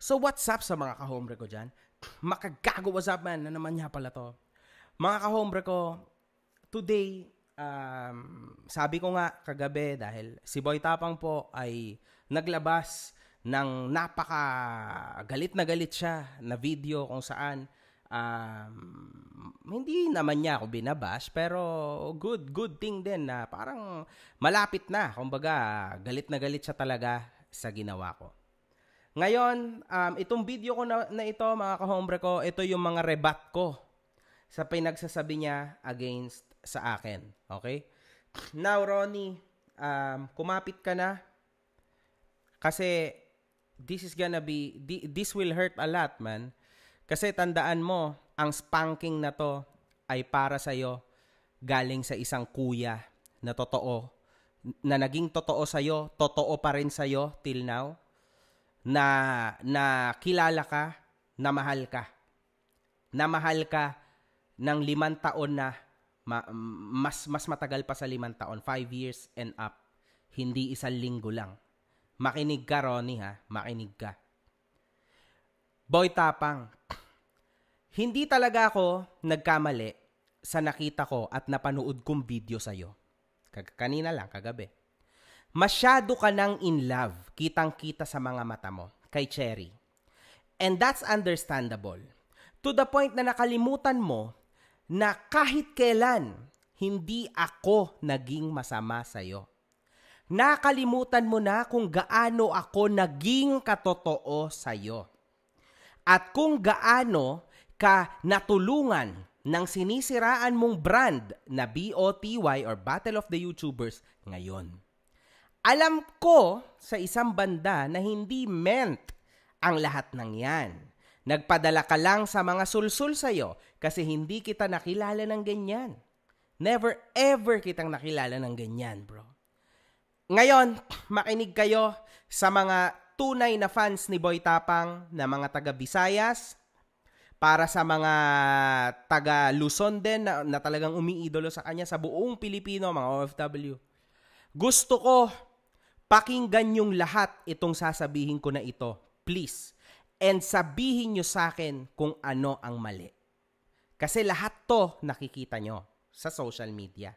So what's up sa mga kahombre ko dyan? Makagago what's up man na ano naman niya pala to. Mga kahombre ko, today, um, sabi ko nga kagabi dahil si Boy Tapang po ay naglabas ng napaka galit na galit siya na video kung saan um, hindi naman niya ako binabash pero good good thing din na parang malapit na kumbaga galit na galit siya talaga sa ginawa ko. Ngayon, um, itong video ko na, na ito, mga kahombre ko, ito yung mga rebat ko sa pinagsasabi niya against sa akin. Okay? Now, Ronnie, um, kumapit ka na kasi this is gonna be, this will hurt a lot, man. Kasi tandaan mo, ang spanking na to ay para sa'yo galing sa isang kuya na totoo, na naging totoo sa'yo, totoo pa rin sa'yo till now na, na kilala ka, na mahal ka. Na mahal ka ng limang taon na, ma, mas, mas matagal pa sa limang taon, five years and up, hindi isang linggo lang. Makinig ka, Ronnie, ha? Makinig ka. Boy Tapang, hindi talaga ako nagkamali sa nakita ko at napanood kong video sa'yo. Kanina lang, kagabi Masyado ka nang in love, kitang-kita sa mga mata mo, kay Cherry. And that's understandable. To the point na nakalimutan mo na kahit kailan, hindi ako naging masama sa'yo. Nakalimutan mo na kung gaano ako naging katotoo sa'yo. At kung gaano ka natulungan ng sinisiraan mong brand na BOTY or Battle of the YouTubers ngayon. Alam ko sa isang banda na hindi meant ang lahat ng yan. Nagpadala ka lang sa mga sulsul sa'yo kasi hindi kita nakilala ng ganyan. Never ever kitang nakilala ng ganyan, bro. Ngayon, makinig kayo sa mga tunay na fans ni Boy Tapang na mga taga Visayas, para sa mga taga Luzon din na, na talagang umiidolo sa kanya sa buong Pilipino, mga OFW. Gusto ko Pakinggan yung lahat itong sasabihin ko na ito, please. And sabihin nyo sa akin kung ano ang mali. Kasi lahat to nakikita nyo sa social media.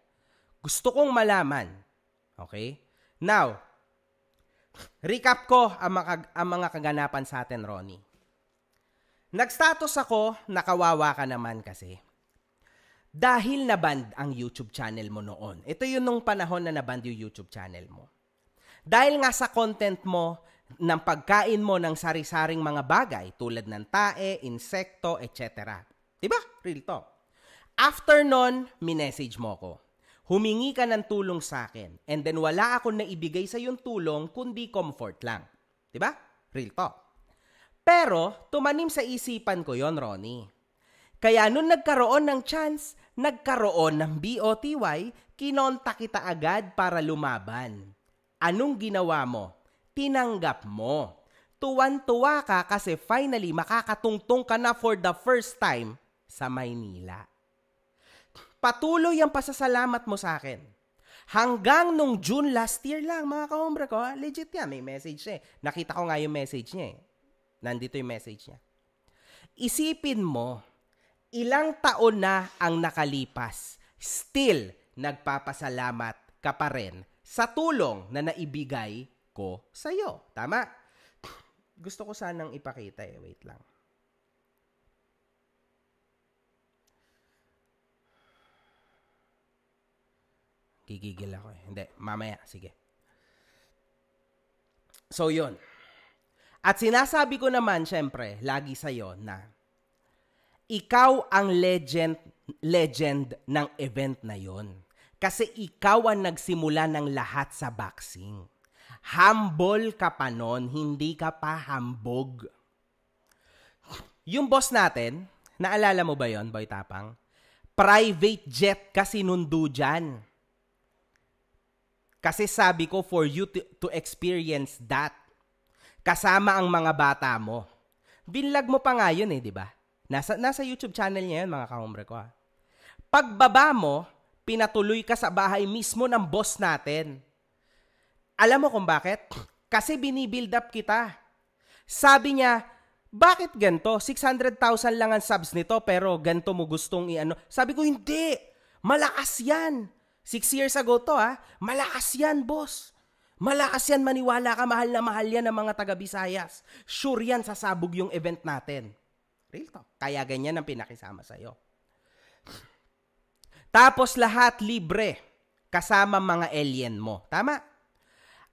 Gusto kong malaman. Okay? Now, recap ko ang mga, ang mga kaganapan sa atin, Ronnie. Nag-status ako, nakawawa ka naman kasi. Dahil naband ang YouTube channel mo noon. Ito yun nung panahon na naband yung YouTube channel mo. Dahil nga sa content mo, ng pagkain mo ng sari-saring mga bagay tulad ng tae, insekto, etc. Diba? Real talk. After nun, minessage mo ko. Humingi ka ng tulong sa akin and then wala akong naibigay sa yung tulong kundi comfort lang. Diba? Real talk. Pero tumanim sa isipan ko yon Ronnie. Kaya nung nagkaroon ng chance, nagkaroon ng BOTY, kinonta kita agad para lumaban. Anong ginawa mo? Tinanggap mo. Tuwan-tuwa ka kasi finally makakatungtong ka na for the first time sa Maynila. Patuloy ang pasasalamat mo sa akin. Hanggang nung June last year lang, mga kaombra ko, legit yan, may message niya eh. Nakita ko nga yung message niya eh. Nandito yung message niya. Isipin mo, ilang taon na ang nakalipas, still nagpapasalamat ka pa rin sa tulong na naibigay ko sa iyo. Tama? Gusto ko sanang ipakita eh. Wait lang. Gigigil ako eh. Hindi, mamaya. Sige. So, yun. At sinasabi ko naman, syempre, lagi sa'yo na ikaw ang legend, legend ng event na yon. Kasi ikaw ang nagsimula ng lahat sa boxing. Humble ka pa nun, hindi ka pa hambog. Yung boss natin, naalala mo ba yon Boy Tapang? Private jet kasi nundo dyan. Kasi sabi ko for you to, to experience that. Kasama ang mga bata mo. Binlag mo pa nga yun eh, di ba? Nasa, nasa YouTube channel niya yun, mga kahombre ko ha. Ah. Pagbaba mo, pinatuloy ka sa bahay mismo ng boss natin. Alam mo kung bakit? Kasi binibuild up kita. Sabi niya, bakit ganto? 600,000 lang ang subs nito pero ganto mo gustong iano. Sabi ko, hindi! Malakas yan! Six years ago to ha, malakas yan boss! Malakas yan, maniwala ka, mahal na mahal yan ng mga taga-Bisayas. Sure yan, sasabog yung event natin. Real talk. Kaya ganyan ang pinakisama sa'yo. Tapos lahat libre, kasama mga alien mo. Tama?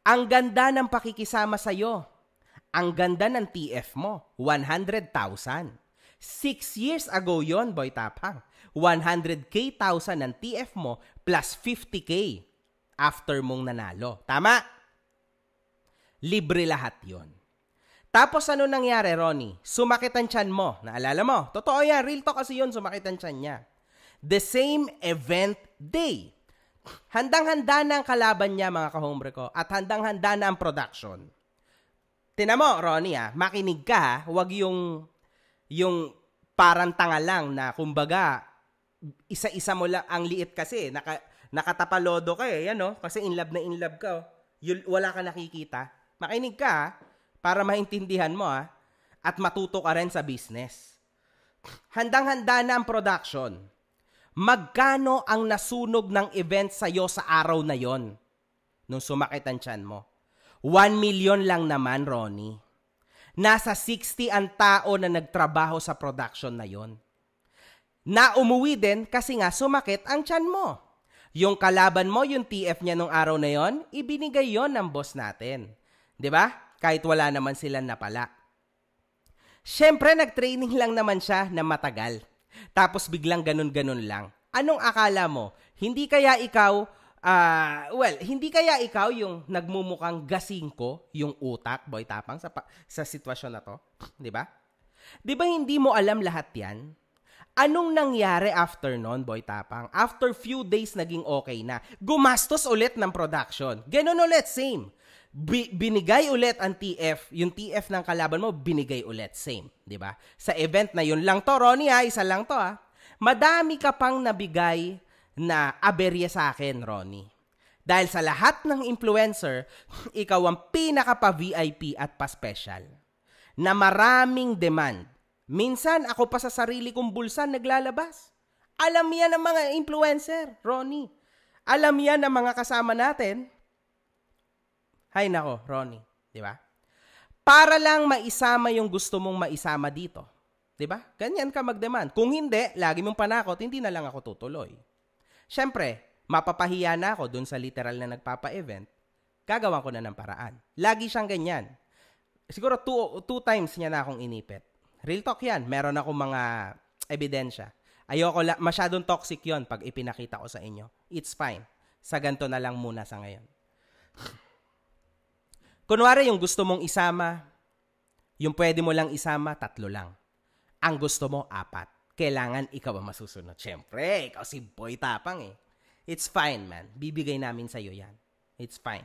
Ang ganda ng pakikisama sa iyo. Ang ganda ng TF mo, 100,000. Six years ago yon Boy Tapang. 100K thousand ng TF mo plus 50K after mong nanalo. Tama? Libre lahat yon. Tapos ano nangyari, Ronnie? Sumakit ang tiyan mo. Naalala mo? Totoo yan. Real talk kasi yun, sumakit ang tiyan niya the same event day. Handang-handa na ang kalaban niya, mga kahombre ko, at handang-handa na ang production. Tinamo, Ronnie, ha? Ah, makinig ka, ah. wag yung, yung parang tanga lang na, kumbaga, isa-isa mo lang, ang liit kasi, naka, nakatapalodo ka eh, ano? Kasi in love na in love ka, oh. wala ka nakikita. Makinig ka, ah, para maintindihan mo, ha? At matuto ka rin sa business. Handang-handa na ang production magkano ang nasunog ng event sa sa'yo sa araw na yon nung sumakit ang tiyan mo? 1 million lang naman, Ronnie. Nasa 60 ang tao na nagtrabaho sa production na yon. Na umuwi din kasi nga sumakit ang tiyan mo. Yung kalaban mo, yung TF niya nung araw na yon, ibinigay yon ng boss natin. 'Di ba? Kahit wala naman sila napala. Siyempre, nag-training lang naman siya na matagal. Tapos biglang ganun-ganun lang. Anong akala mo? Hindi kaya ikaw, uh, well, hindi kaya ikaw yung nagmumukhang gasing ko, yung utak, boy tapang, sa, sa sitwasyon na to? Di ba? Di ba hindi mo alam lahat yan? Anong nangyari after nun, Boy Tapang? After few days, naging okay na. Gumastos ulit ng production. Ganun ulit, same bi- binigay ulit ang TF, yung TF ng kalaban mo, binigay ulit. Same, di ba? Sa event na yun lang to, Ronnie ha, isa lang to ha. Madami ka pang nabigay na aberya sa akin, Ronnie. Dahil sa lahat ng influencer, ikaw ang pinaka-pa-VIP at pa-special. Na maraming demand. Minsan, ako pa sa sarili kong bulsa naglalabas. Alam yan ng mga influencer, Ronnie. Alam yan ng mga kasama natin Hay nako, Ronnie, 'di ba? Para lang maisama yung gusto mong maisama dito. 'Di ba? Ganyan ka magdemand. Kung hindi, lagi mong panakot, hindi na lang ako tutuloy. Siyempre, mapapahiya na ako dun sa literal na nagpapa-event. Gagawan ko na ng paraan. Lagi siyang ganyan. Siguro two, two times niya na akong inipit. Real talk yan. Meron ako mga ebidensya. Ayoko la- masyadong toxic yon pag ipinakita ko sa inyo. It's fine. Sa ganto na lang muna sa ngayon. Kunwari, yung gusto mong isama, yung pwede mo lang isama, tatlo lang. Ang gusto mo, apat. Kailangan ikaw ang masusunod. Siyempre, ikaw si Boy Tapang eh. It's fine, man. Bibigay namin sa'yo yan. It's fine.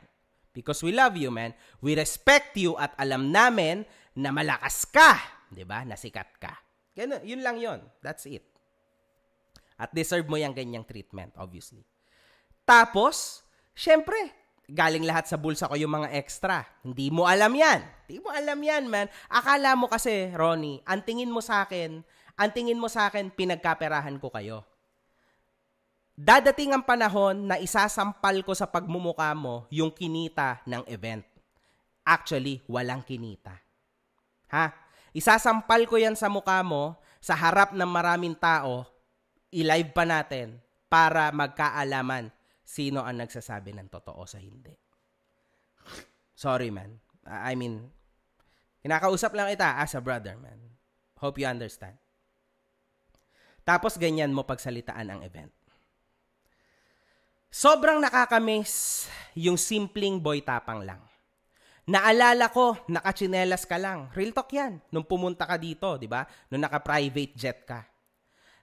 Because we love you, man. We respect you at alam namin na malakas ka. ba? Diba? Nasikat ka. Ganun, yun lang yon. That's it. At deserve mo yung ganyang treatment, obviously. Tapos, syempre, galing lahat sa bulsa ko yung mga extra. Hindi mo alam yan. Hindi mo alam yan, man. Akala mo kasi, Ronnie, ang tingin mo sa akin, ang tingin mo sa akin, pinagkaperahan ko kayo. Dadating ang panahon na isasampal ko sa pagmumuka mo yung kinita ng event. Actually, walang kinita. Ha? Isasampal ko yan sa mukha mo, sa harap ng maraming tao, i-live pa natin para magkaalaman sino ang nagsasabi ng totoo sa hindi. Sorry, man. I mean, kinakausap lang kita as a brother, man. Hope you understand. Tapos ganyan mo pagsalitaan ang event. Sobrang nakakamiss yung simpleng boy tapang lang. Naalala ko, nakachinelas ka lang. Real talk yan, nung pumunta ka dito, di ba? Nung naka-private jet ka.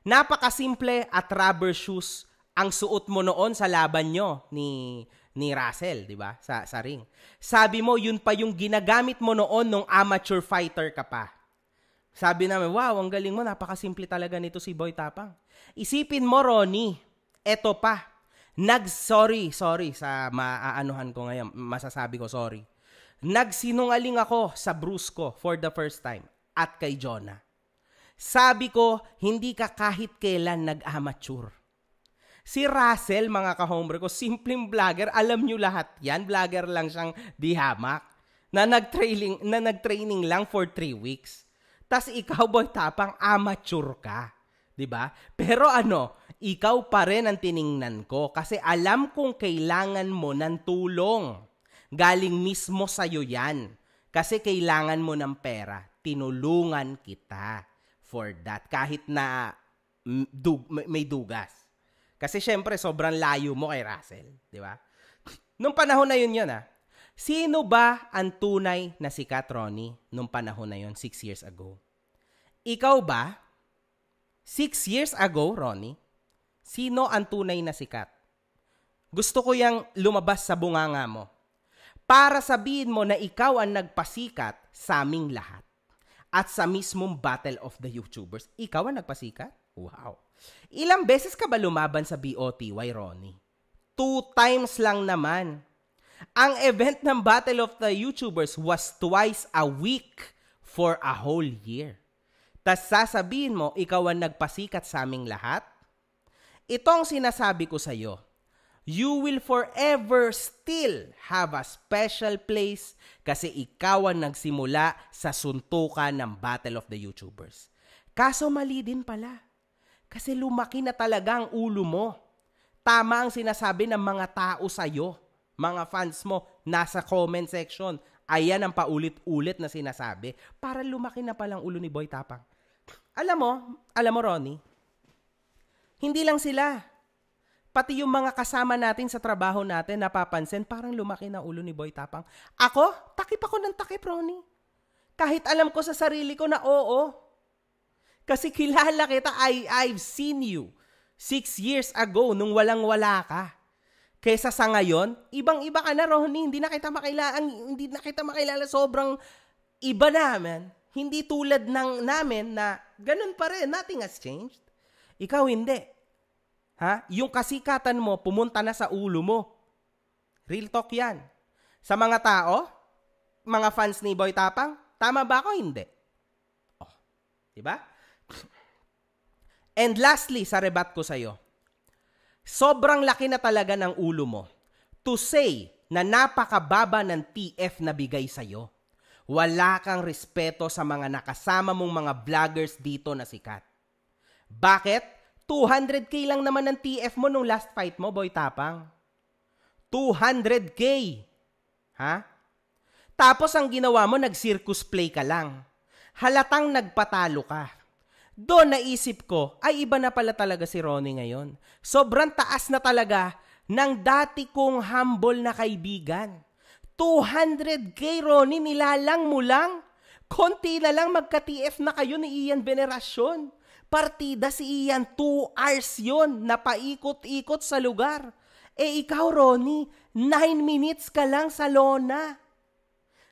Napakasimple at rubber shoes ang suot mo noon sa laban nyo ni ni Russell, 'di ba? Sa sa ring. Sabi mo, 'yun pa yung ginagamit mo noon nung amateur fighter ka pa. Sabi namin, wow, ang galing mo, napakasimple talaga nito si Boy Tapang. Isipin mo, Ronnie, eto pa. Nag-sorry, sorry sa maaanuhan ko ngayon, masasabi ko sorry. Nagsinungaling ako sa Bruce ko for the first time at kay Jonah. Sabi ko, hindi ka kahit kailan nag-amature. Si Russell, mga ka-homebrew ko, simpleng vlogger. Alam nyo lahat yan. Vlogger lang siyang dihamak. Na nag-training, na nag-training lang for 3 weeks. Tas ikaw, boy tapang, amateur ka. 'di ba? Pero ano, ikaw pa rin ang tiningnan ko kasi alam kong kailangan mo ng tulong. Galing mismo sa iyo 'yan. Kasi kailangan mo ng pera. Tinulungan kita for that kahit na mm, dug, may dugas. Kasi syempre, sobrang layo mo kay Russell, di ba? Nung panahon na yun yun, ha? Ah, sino ba ang tunay na sikat, Ronnie, nung panahon na yun, six years ago? Ikaw ba, six years ago, Ronnie, sino ang tunay na sikat? Gusto ko yang lumabas sa bunganga mo para sabihin mo na ikaw ang nagpasikat sa aming lahat at sa mismong Battle of the YouTubers. Ikaw ang nagpasikat? Wow. Ilang beses ka ba lumaban sa BOTY, Ronnie? Two times lang naman. Ang event ng Battle of the YouTubers was twice a week for a whole year. Tas sasabihin mo, ikaw ang nagpasikat sa aming lahat? Itong sinasabi ko sa iyo, you will forever still have a special place kasi ikaw ang nagsimula sa suntukan ng Battle of the YouTubers. Kaso mali din pala. Kasi lumaki na talaga ang ulo mo. Tama ang sinasabi ng mga tao sa'yo, mga fans mo, nasa comment section. Ayan ang paulit-ulit na sinasabi para lumaki na palang ulo ni Boy Tapang. Alam mo, alam mo Ronnie, hindi lang sila. Pati yung mga kasama natin sa trabaho natin, napapansin, parang lumaki na ulo ni Boy Tapang. Ako, takip ako ng takip, Ronnie. Kahit alam ko sa sarili ko na oo, kasi kilala kita, I, I've seen you. Six years ago, nung walang-wala ka. Kesa sa ngayon, ibang-iba ka na, Ronnie. Hindi na kita makilala, hindi na kita makilala. Sobrang iba naman. Hindi tulad ng namin na ganun pa rin. Nothing has changed. Ikaw hindi. Ha? Yung kasikatan mo, pumunta na sa ulo mo. Real talk yan. Sa mga tao, mga fans ni Boy Tapang, tama ba ako? Hindi. Oh, 'di ba? And lastly, sa rebat ko sa'yo, sobrang laki na talaga ng ulo mo to say na napakababa ng TF na bigay sa'yo. Wala kang respeto sa mga nakasama mong mga vloggers dito na sikat. Bakit? 200k lang naman ng TF mo nung last fight mo, Boy Tapang. 200k! Ha? Tapos ang ginawa mo, nag-circus play ka lang. Halatang nagpatalo ka doon naisip ko, ay iba na pala talaga si Ronnie ngayon. Sobrang taas na talaga ng dati kong humble na kaibigan. 200k Ronnie, nilalang mo lang. Konti na lang magka-TF na kayo ni Ian Veneracion. Partida si Ian, 2 hours yon na paikot-ikot sa lugar. Eh ikaw, Ronnie, 9 minutes ka lang sa lona.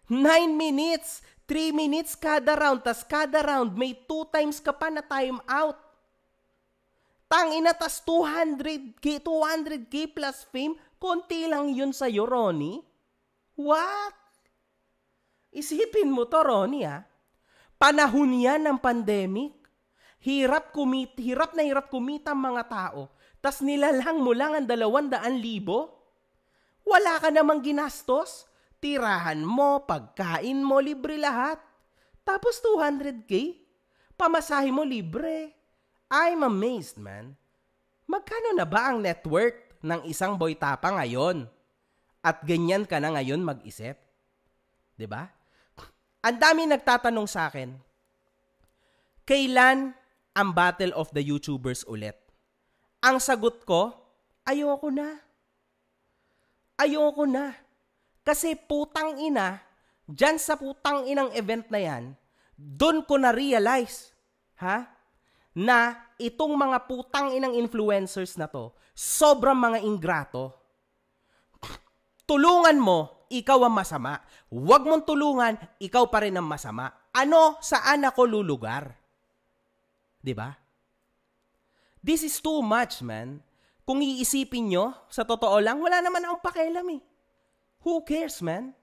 9 minutes! 3 minutes kada round, tas kada round may 2 times ka pa na time out. Tangina, tas 200k, 200k plus fame, konti lang yun sa'yo, Ronnie. What? Isipin mo to, Ronnie, ah. Panahon yan ng pandemic. Hirap, kumit, hirap na hirap kumita ang mga tao. Tas nilalang mo lang ang libo. Wala ka namang ginastos Tirahan mo, pagkain mo, libre lahat. Tapos 200k? Pamasahe mo libre. I'm amazed, man. Magkano na ba ang net worth ng isang boy tapa ngayon? At ganyan ka na ngayon mag-isip? 'Di ba? Ang dami nagtatanong sa akin, kailan ang Battle of the YouTubers ulit? Ang sagot ko, ayoko na. Ayoko na. Kasi putang ina, dyan sa putang inang event na yan, doon ko na-realize, ha? Na itong mga putang inang influencers na to, sobrang mga ingrato. Tulungan mo, ikaw ang masama. Huwag mong tulungan, ikaw pa rin ang masama. Ano, saan ako lulugar? 'Di ba? This is too much, man. Kung iisipin nyo, sa totoo lang, wala naman akong pakialam eh. Who cares, man?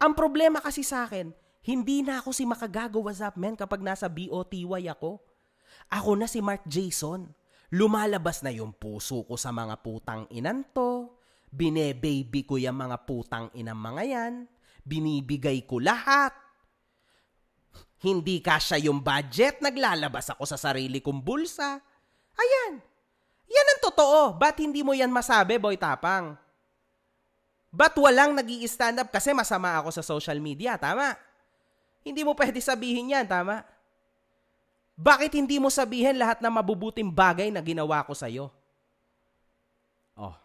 Ang problema kasi sa akin, hindi na ako si makagagawa What's Up, man, kapag nasa BOTY ako. Ako na si Mark Jason. Lumalabas na yung puso ko sa mga putang inan Bine-baby ko yung mga putang inang mga yan. Binibigay ko lahat. Hindi kasya yung budget, naglalabas ako sa sarili kong bulsa. Ayan. Yan ang totoo. Ba't hindi mo yan masabi, Boy Tapang? But walang nag stand up kasi masama ako sa social media, tama? Hindi mo pwede sabihin yan, tama? Bakit hindi mo sabihin lahat ng mabubuting bagay na ginawa ko sa'yo? Oh.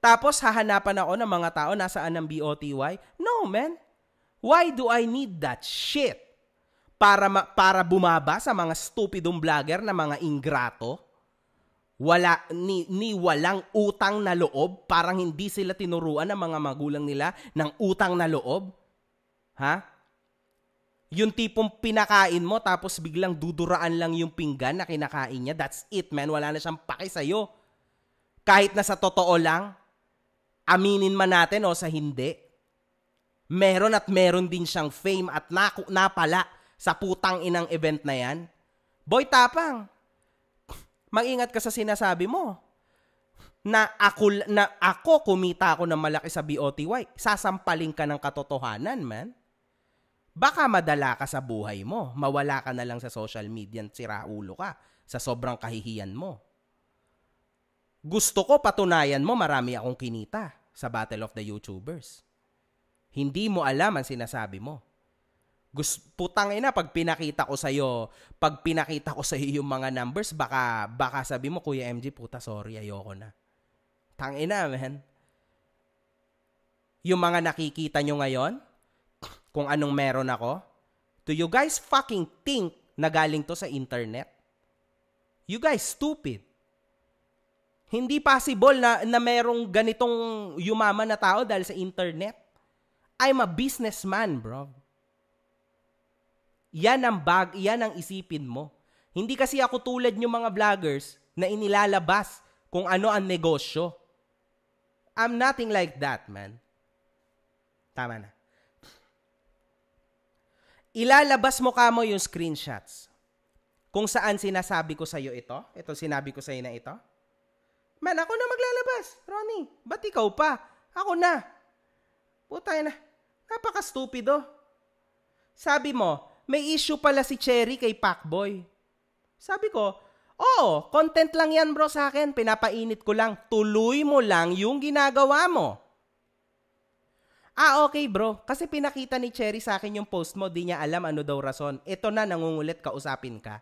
Tapos hahanapan ako ng mga tao nasaan ang BOTY? No, man. Why do I need that shit? Para, ma- para bumaba sa mga stupidong vlogger na mga ingrato? wala ni, ni walang utang na loob, parang hindi sila tinuruan ng mga magulang nila ng utang na loob? Ha? Yung tipong pinakain mo tapos biglang duduraan lang yung pinggan na kinakain niya, that's it man, wala na siyang paki sa iyo. Kahit na sa totoo lang, aminin man natin o sa hindi, meron at meron din siyang fame at naku, napala sa putang inang event na yan. Boy Tapang, Mag-ingat ka sa sinasabi mo. Na ako, na ako kumita ako ng malaki sa BOTY. Sasampaling ka ng katotohanan, man. Baka madala ka sa buhay mo. Mawala ka na lang sa social media at ulo ka sa sobrang kahihiyan mo. Gusto ko patunayan mo marami akong kinita sa Battle of the YouTubers. Hindi mo alam ang sinasabi mo. Gusto, putang ina, pag pinakita ko sa iyo pag pinakita ko sa iyo yung mga numbers, baka, baka sabi mo, Kuya MG, puta, sorry, ayoko na. Tang ina, man. Yung mga nakikita nyo ngayon, kung anong meron ako, do you guys fucking think na galing to sa internet? You guys stupid. Hindi possible na, na merong ganitong yumaman na tao dahil sa internet. I'm a businessman, bro. Yan ang bag, yan ang isipin mo. Hindi kasi ako tulad ng mga vloggers na inilalabas kung ano ang negosyo. I'm nothing like that, man. Tama na. Ilalabas mo kamo yung screenshots. Kung saan sinasabi ko sa'yo ito, ito sinabi ko sa'yo na ito. Man, ako na maglalabas, Ronnie. Ba't ikaw pa? Ako na. Putay na. Napaka-stupido. Sabi mo, may issue pala si Cherry kay Pacboy. Sabi ko, oo, oh, content lang yan bro sa akin. Pinapainit ko lang. Tuloy mo lang yung ginagawa mo. Ah, okay bro. Kasi pinakita ni Cherry sa akin yung post mo. Di niya alam ano daw rason. Ito na, nangungulit ka, usapin ka.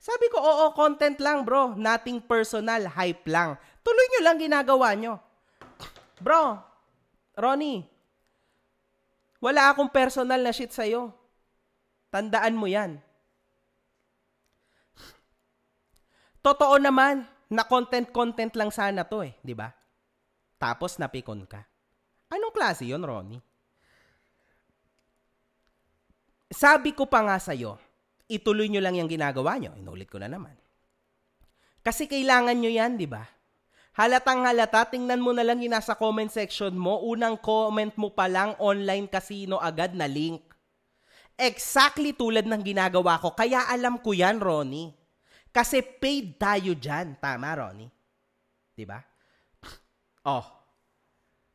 Sabi ko, oo, content lang bro. Nothing personal, hype lang. Tuloy nyo lang ginagawa nyo. Bro, Ronnie, wala akong personal na shit sa'yo Tandaan mo yan. Totoo naman na content-content lang sana to eh, di ba? Tapos napikon ka. Anong klase yon Ronnie? Sabi ko pa nga sa'yo, ituloy nyo lang yung ginagawa nyo. Inulit ko na naman. Kasi kailangan nyo yan, di ba? Halatang halata, tingnan mo na lang yung nasa comment section mo. Unang comment mo pa lang, online casino agad na link. Exactly tulad ng ginagawa ko. Kaya alam ko yan, Ronnie. Kasi paid tayo dyan. Tama, Ronnie? ba? Diba? Oh.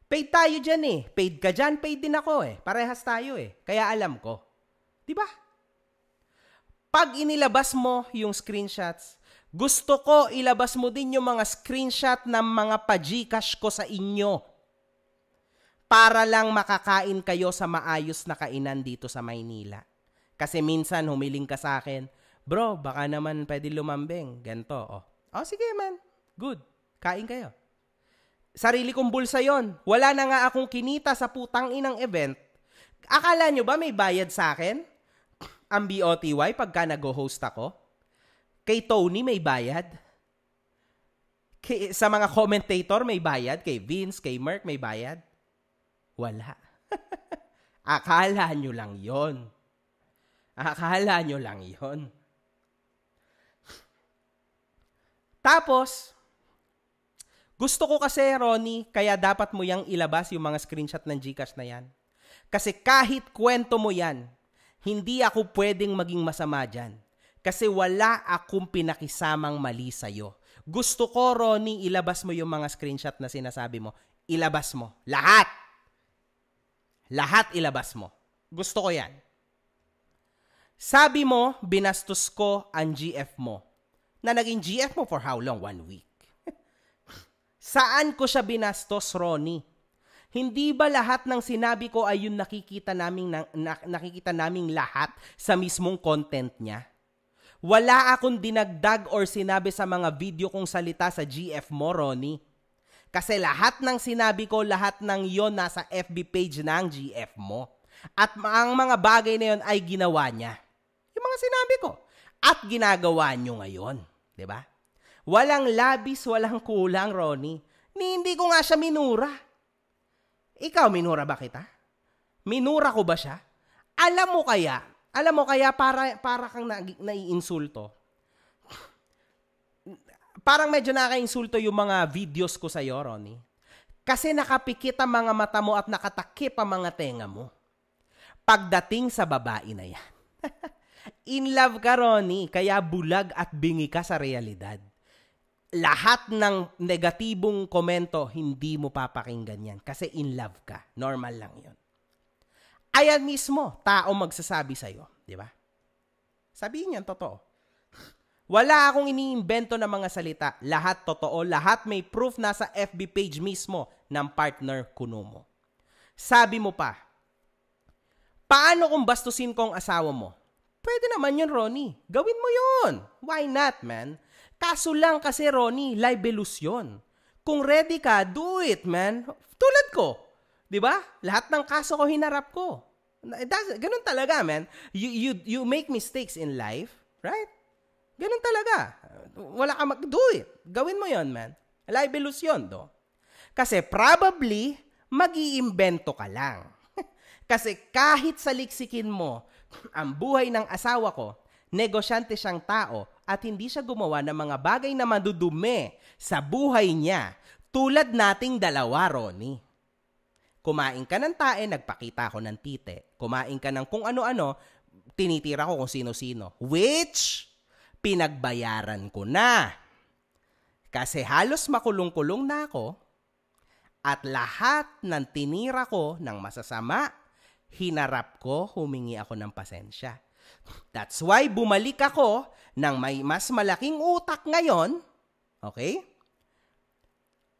Paid tayo dyan eh. Paid ka dyan, paid din ako eh. Parehas tayo eh. Kaya alam ko. ba? Diba? Pag inilabas mo yung screenshots, gusto ko ilabas mo din yung mga screenshot ng mga pa-Gcash ko sa inyo para lang makakain kayo sa maayos na kainan dito sa Maynila. Kasi minsan humiling ka sa akin, bro, baka naman pwede lumambing. Ganto, oh. Oh, sige man. Good. Kain kayo. Sarili kong bulsa yon. Wala na nga akong kinita sa putang inang event. Akala nyo ba may bayad sa akin? Ang BOTY pagka nag-host ako? Kay Tony may bayad? Kay, sa mga commentator may bayad? Kay Vince, kay Merck may bayad? Wala. Akala nyo lang yon. Akala nyo lang yon. Tapos, gusto ko kasi, Ronnie, kaya dapat mo yang ilabas yung mga screenshot ng Gcash na yan. Kasi kahit kwento mo yan, hindi ako pwedeng maging masama dyan. Kasi wala akong pinakisamang mali sa'yo. Gusto ko, Ronnie, ilabas mo yung mga screenshot na sinasabi mo. Ilabas mo. Lahat! Lahat ilabas mo. Gusto ko yan. Sabi mo, binastos ko ang GF mo. Na naging GF mo for how long? One week. Saan ko siya binastos, Ronnie? Hindi ba lahat ng sinabi ko ay yung nakikita naming na, na, nakikita naming lahat sa mismong content niya? Wala akong dinagdag or sinabi sa mga video kong salita sa GF mo, Ronnie. Kasi lahat ng sinabi ko, lahat ng yon nasa FB page ng GF mo. At ang mga bagay na yon ay ginawa niya. Yung mga sinabi ko. At ginagawa niyo ngayon. ba? Diba? Walang labis, walang kulang, Ronnie. Ni hindi ko nga siya minura. Ikaw, minura ba kita? Minura ko ba siya? Alam mo kaya, alam mo kaya para, para kang na, naiinsulto parang medyo nakainsulto yung mga videos ko sa'yo, Ronnie. Kasi nakapikit ang mga mata mo at nakatakip ang mga tenga mo. Pagdating sa babae na yan. In love ka, Ronnie, kaya bulag at bingi ka sa realidad. Lahat ng negatibong komento, hindi mo papakinggan yan kasi in love ka. Normal lang yon. Ayan mismo, tao magsasabi sa'yo, di ba? Sabihin yan, totoo. Wala akong iniimbento ng mga salita. Lahat totoo, lahat may proof na sa FB page mismo ng partner kuno mo. Sabi mo pa, paano kung bastusin ko ang asawa mo? Pwede naman yun, Ronnie. Gawin mo yun. Why not, man? Kaso lang kasi, Ronnie, libelous yun. Kung ready ka, do it, man. Tulad ko. Di ba? Lahat ng kaso ko hinarap ko. It ganun talaga, man. You, you, you make mistakes in life, right? Ganun talaga. Wala ka mag-do it. Gawin mo yon man. Live illusion, do. Kasi probably, mag iimbento ka lang. Kasi kahit sa liksikin mo ang buhay ng asawa ko, negosyante siyang tao at hindi siya gumawa ng mga bagay na madudume sa buhay niya tulad nating dalawa, Ronnie. Kumain ka ng tae, nagpakita ako ng tite. Kumain ka ng kung ano-ano, tinitira ko kung sino-sino. Which, pinagbayaran ko na. Kasi halos makulong-kulong na ako at lahat ng tinira ko ng masasama, hinarap ko, humingi ako ng pasensya. That's why bumalik ako ng may mas malaking utak ngayon, okay?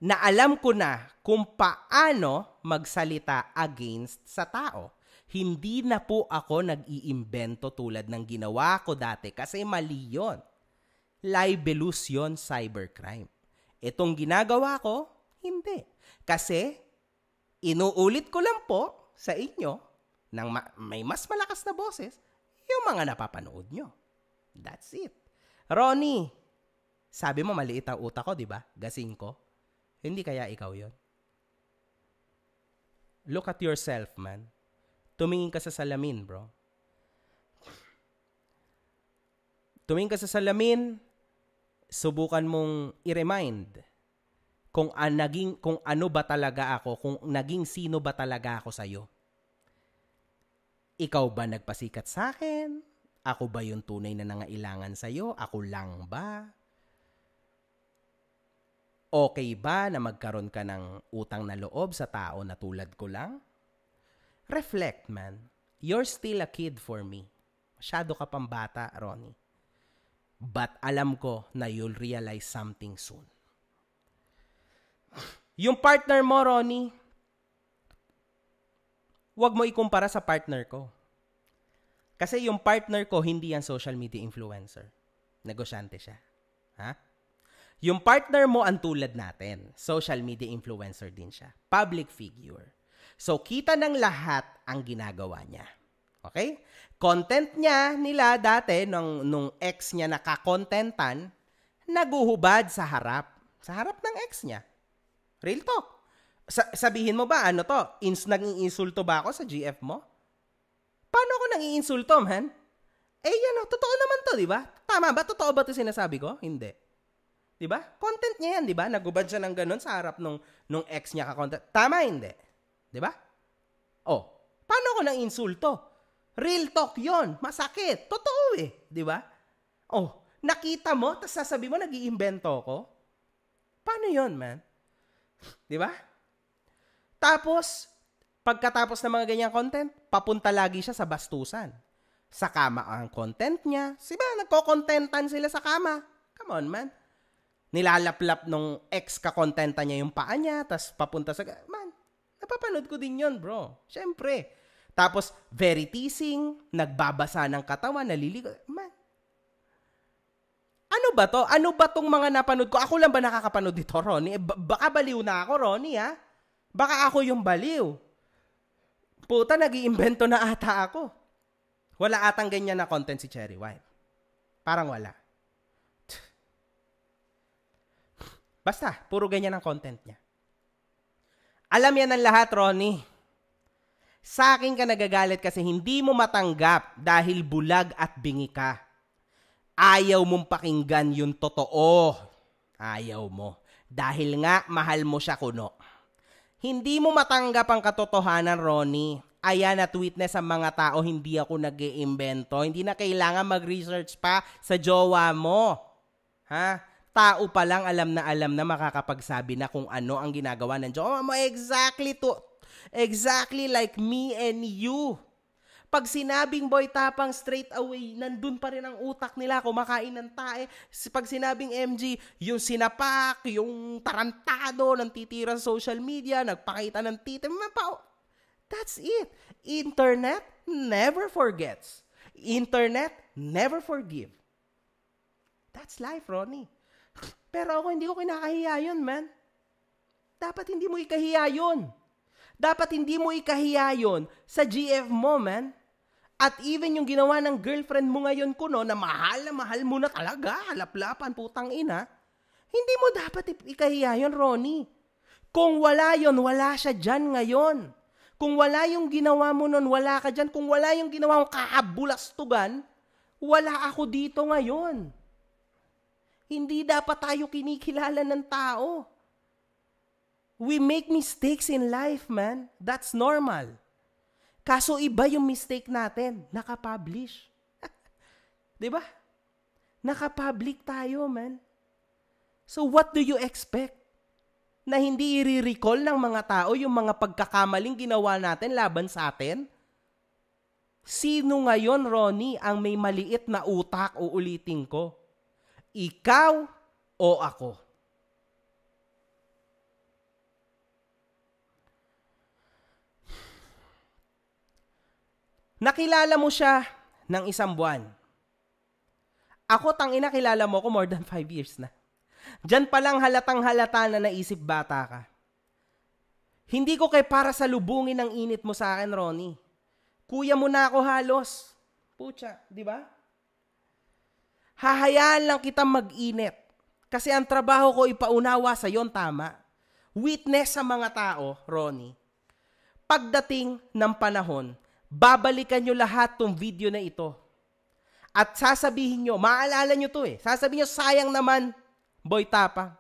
Na alam ko na kung paano magsalita against sa tao. Hindi na po ako nag-iimbento tulad ng ginawa ko dati kasi mali yon. Libelous yon cybercrime. Itong ginagawa ko, hindi. Kasi, inuulit ko lang po sa inyo ng ma- may mas malakas na boses yung mga napapanood nyo. That's it. Ronnie, sabi mo maliit ang utak ko, di ba? Gasing ko. Hindi kaya ikaw yon. Look at yourself, man tumingin ka sa salamin, bro. Tumingin ka sa salamin, subukan mong i-remind kung uh, naging kung ano ba talaga ako, kung naging sino ba talaga ako sa iyo. Ikaw ba nagpasikat sa akin? Ako ba yung tunay na nangailangan sa iyo? Ako lang ba? Okay ba na magkaroon ka ng utang na loob sa tao na tulad ko lang? reflect man. You're still a kid for me. Masyado ka pang bata, Ronnie. But alam ko na you'll realize something soon. Yung partner mo, Ronnie, wag mo ikumpara sa partner ko. Kasi yung partner ko, hindi yan social media influencer. Negosyante siya. Ha? Yung partner mo ang tulad natin. Social media influencer din siya. Public figure. So, kita ng lahat ang ginagawa niya. Okay? Content niya nila dati, nung, nung ex niya nakakontentan, naguhubad sa harap. Sa harap ng ex niya. Real talk. Sa- sabihin mo ba, ano to? Ins- nag-iinsulto ba ako sa GF mo? Paano ako nang-iinsulto, man? Eh, yan o. Totoo naman to, di ba? Tama ba? Totoo ba to sinasabi ko? Hindi. Di ba? Content niya yan, di ba? Nagubad siya ng ganun sa harap nung, nung ex niya ka-content. Tama, hindi. 'Di ba? Oh, paano ko nang insulto? Real talk 'yon, masakit. Totoo eh, 'di ba? Oh, nakita mo tapos sasabi mo nag-iimbento ko? Paano 'yon, man? 'Di ba? Tapos pagkatapos ng mga ganyang content, papunta lagi siya sa bastusan. Sa kama ang content niya. Siba, nagko-contentan sila sa kama. Come on, man nilalaplap nung ex kakontenta niya yung paa niya, tas papunta sa... Ma, napapanood ko din yon bro. Siyempre. Tapos, very teasing, nagbabasa ng katawan, naliligo. Man. Ano ba to? Ano ba tong mga napanood ko? Ako lang ba nakakapanood dito, Ronnie? Eh, B- baka baliw na ako, Ronnie, ha? Baka ako yung baliw. Puta, nag iimbento na ata ako. Wala atang ganyan na content si Cherry White. Parang wala. Basta, puro ganyan ang content niya. Alam yan ng lahat, Ronnie. Sa akin ka nagagalit kasi hindi mo matanggap dahil bulag at bingi ka. Ayaw mong pakinggan yung totoo. Ayaw mo. Dahil nga, mahal mo siya kuno. Hindi mo matanggap ang katotohanan, Ronnie. Ayan at witness sa mga tao, hindi ako nag iimbento Hindi na kailangan mag-research pa sa jowa mo. Ha? tao pa lang alam na alam na makakapagsabi na kung ano ang ginagawa ng Diyos. Oh, exactly to exactly like me and you. Pag sinabing boy tapang straight away, nandun pa rin ang utak nila, kumakain ng tae. Pag sinabing MG, yung sinapak, yung tarantado, ng titira sa social media, nagpakita ng titi, oh, That's it. Internet never forgets. Internet never forgive. That's life, Ronnie. Pero ako, hindi ko kinakahiya yun, man. Dapat hindi mo ikahiya yun. Dapat hindi mo ikahiya yun sa GF mo, man. At even yung ginawa ng girlfriend mo ngayon kuno na mahal na mahal mo na talaga, halaplapan, putang ina, hindi mo dapat ikahiya yun, Ronnie. Kung wala yon, wala siya dyan ngayon. Kung wala yung ginawa mo nun, wala ka dyan. Kung wala yung ginawa mo kakabulastugan, wala ako dito ngayon. Hindi dapat tayo kinikilala ng tao. We make mistakes in life, man. That's normal. Kaso iba yung mistake natin. Nakapublish. ba? diba? Nakapublic tayo, man. So what do you expect? Na hindi i-recall ng mga tao yung mga pagkakamaling ginawa natin laban sa atin? Sino ngayon, Ronnie, ang may maliit na utak, uulitin ko? Ikaw o ako? Nakilala mo siya ng isang buwan. Ako tang inakilala mo ko more than five years na. Diyan palang halatang halata na naisip bata ka. Hindi ko kay para sa lubungin ng init mo sa akin, Ronnie. Kuya mo na ako halos. Pucha, di ba? Hahayaan lang kita mag-init. Kasi ang trabaho ko ipaunawa sa yon tama. Witness sa mga tao, Ronnie. Pagdating ng panahon, babalikan nyo lahat tong video na ito. At sasabihin nyo, maalala nyo to eh, sasabihin nyo, sayang naman, boy tapang.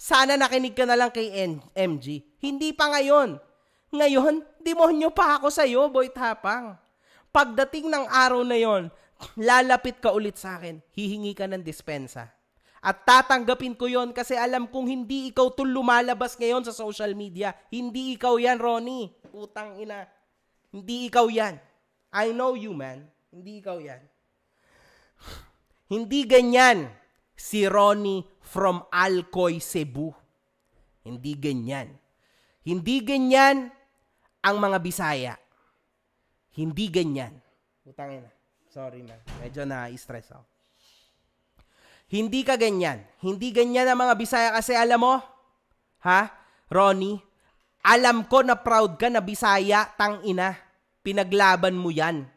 Sana nakinig ka na lang kay N- MG. Hindi pa ngayon. Ngayon, demonyo pa ako sa'yo, boy tapang. Pagdating ng araw na yon, lalapit ka ulit sa akin, hihingi ka ng dispensa. At tatanggapin ko yon kasi alam kong hindi ikaw to lumalabas ngayon sa social media. Hindi ikaw yan, Ronnie. Utang ina. Hindi ikaw yan. I know you, man. Hindi ikaw yan. Hindi ganyan si Ronnie from Alcoy, Cebu. Hindi ganyan. Hindi ganyan ang mga Bisaya. Hindi ganyan. Utangin ina. Sorry na. Medyo na-stress ako. Hindi ka ganyan. Hindi ganyan ang mga Bisaya kasi alam mo, ha, Ronnie, alam ko na proud ka na Bisaya, tang ina. Pinaglaban mo yan.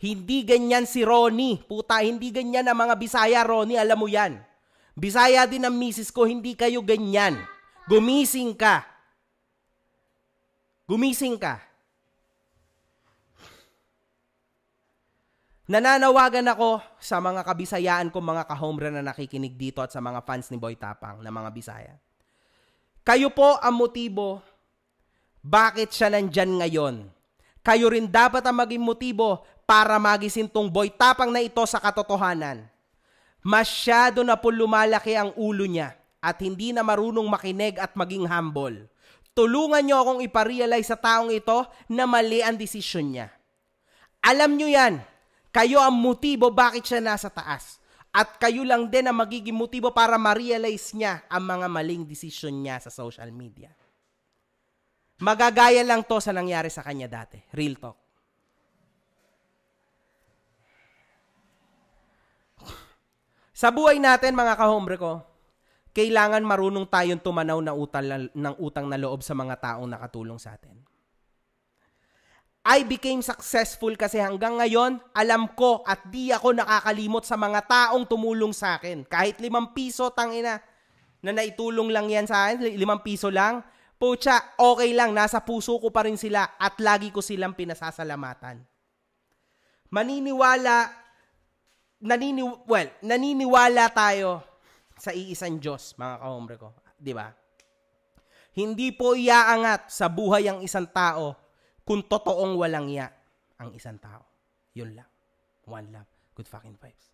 Hindi ganyan si Ronnie. Puta, hindi ganyan ang mga Bisaya, Ronnie. Alam mo yan. Bisaya din ang misis ko, hindi kayo ganyan. Gumising ka. Gumising ka. Nananawagan ako sa mga kabisayaan kong mga kahomra na nakikinig dito at sa mga fans ni Boy Tapang na mga Bisaya. Kayo po ang motibo bakit siya nandyan ngayon. Kayo rin dapat ang maging motibo para magising tong Boy Tapang na ito sa katotohanan. Masyado na po lumalaki ang ulo niya at hindi na marunong makinig at maging humble. Tulungan niyo akong iparealize sa taong ito na mali ang desisyon niya. Alam niyo yan, kayo ang motibo bakit siya nasa taas. At kayo lang din ang magiging motibo para ma-realize niya ang mga maling desisyon niya sa social media. Magagaya lang to sa nangyari sa kanya dati. Real talk. Sa buhay natin, mga kahombre ko, kailangan marunong tayong tumanaw na utang, ng utang na loob sa mga taong nakatulong sa atin. I became successful kasi hanggang ngayon, alam ko at di ako nakakalimot sa mga taong tumulong sa akin. Kahit limang piso, tangina, na naitulong lang yan sa akin, limang piso lang. Pucha, okay lang, nasa puso ko pa rin sila at lagi ko silang pinasasalamatan. Maniniwala, nanini, well, naniniwala tayo sa iisang Diyos, mga kahombre ko. Di ba? Hindi po iaangat sa buhay ang isang tao kung totoong walang ya ang isang tao. Yun lang. One love. Good fucking vibes.